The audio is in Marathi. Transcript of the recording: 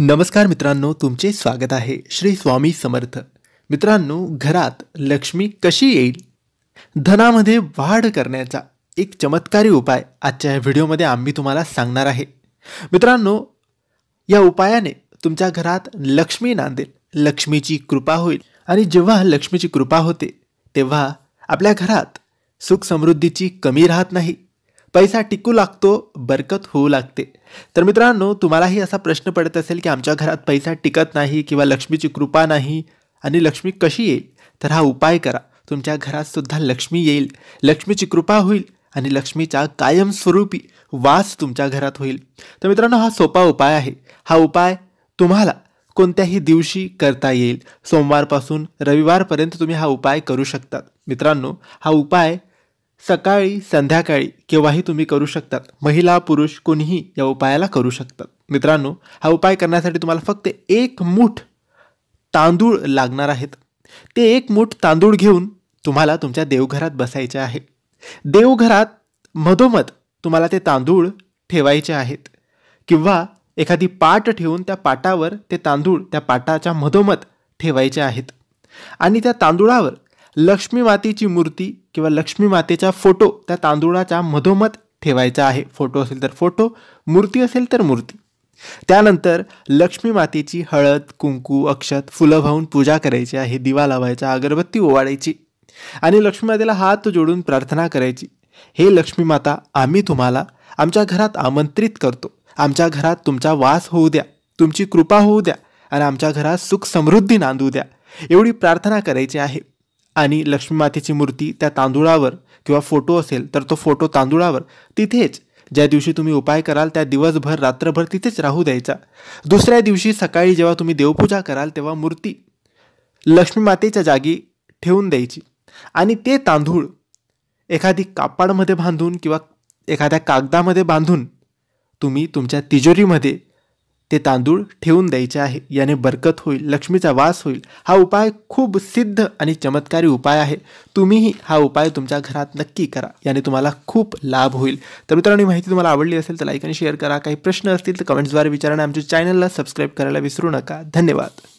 नमस्कार मित्रांनो तुमचे स्वागत आहे श्री स्वामी समर्थ मित्रांनो घरात लक्ष्मी कशी येईल धनामध्ये वाढ करण्याचा एक चमत्कारी उपाय आजच्या या व्हिडिओमध्ये आम्ही तुम्हाला सांगणार आहे मित्रांनो या उपायाने तुमच्या घरात लक्ष्मी नांदेल लक्ष्मीची कृपा होईल आणि जेव्हा लक्ष्मीची कृपा होते तेव्हा आपल्या घरात सुख समृद्धीची कमी राहत नाही पैसा टिकू लागतो बरकत होऊ लागते तर मित्रांनो तुम्हालाही असा प्रश्न पडत असेल की आमच्या घरात पैसा टिकत नाही किंवा लक्ष्मीची कृपा नाही आणि लक्ष्मी कशी येईल तर हा उपाय करा तुमच्या घरातसुद्धा लक्ष्मी येईल लक्ष्मीची कृपा होईल आणि लक्ष्मीचा कायमस्वरूपी वास तुमच्या घरात होईल तर मित्रांनो हा सोपा उपाय आहे हा उपाय तुम्हाला कोणत्याही दिवशी करता येईल सोमवारपासून रविवारपर्यंत तुम्ही हा उपाय करू शकतात मित्रांनो हा उपाय सकाळी संध्याकाळी केव्हाही तुम्ही करू शकतात महिला पुरुष कोणीही या उपायाला करू शकतात मित्रांनो हा उपाय करण्यासाठी तुम्हाला फक्त एक मूठ तांदूळ लागणार आहेत ते एक मूठ तांदूळ घेऊन तुम्हाला तुमच्या देवघरात बसायचे आहे देवघरात मधोमध तुम्हाला ते तांदूळ ठेवायचे आहेत किंवा एखादी पाट ठेवून त्या पाटावर ते तांदूळ त्या पाटाच्या मधोमध ठेवायचे आहेत आणि त्या तांदूळावर लक्ष्मी मातेची मूर्ती किंवा लक्ष्मी मातेचा फोटो त्या तांदुळाच्या मधोमध ठेवायचा आहे फोटो असेल तर फोटो मूर्ती असेल तर मूर्ती त्यानंतर लक्ष्मी मातेची हळद कुंकू अक्षत फुलं भाऊन पूजा करायची आहे दिवा लावायचा अगरबत्ती ओवाळायची आणि लक्ष्मी मातेला हात जोडून प्रार्थना करायची हे लक्ष्मी माता आम्ही तुम्हाला आमच्या घरात आमंत्रित करतो आमच्या घरात तुमचा वास होऊ द्या तुमची कृपा होऊ द्या आणि आमच्या घरात सुख समृद्धी नांदू द्या एवढी प्रार्थना करायची आहे आणि लक्ष्मी मातेची मूर्ती त्या तांदुळावर किंवा फोटो असेल तर तो फोटो तांदुळावर तिथेच ज्या दिवशी तुम्ही उपाय कराल त्या दिवसभर रात्रभर तिथेच राहू द्यायचा दुसऱ्या दिवशी सकाळी जेव्हा तुम्ही देवपूजा कराल तेव्हा मूर्ती लक्ष्मी मातेच्या जागी ठेवून द्यायची आणि ते तांदूळ एखादी कापाडमध्ये बांधून किंवा एखाद्या कागदामध्ये बांधून तुम्ही तुमच्या तिजोरीमध्ये ते तांदूळ ठेवून द्यायचे आहे याने बरकत होईल लक्ष्मीचा वास होईल हा उपाय खूप सिद्ध आणि चमत्कारी उपाय आहे तुम्हीही हा उपाय तुमच्या घरात नक्की करा याने तुम्हाला खूप लाभ होईल तर मित्रांनो माहिती तुम्हाला आवडली असेल तर लाईक आणि शेअर करा काही प्रश्न असतील तर कमेंट्सद्वारे विचारा आणि आमच्या चॅनलला सबस्क्राईब करायला विसरू नका धन्यवाद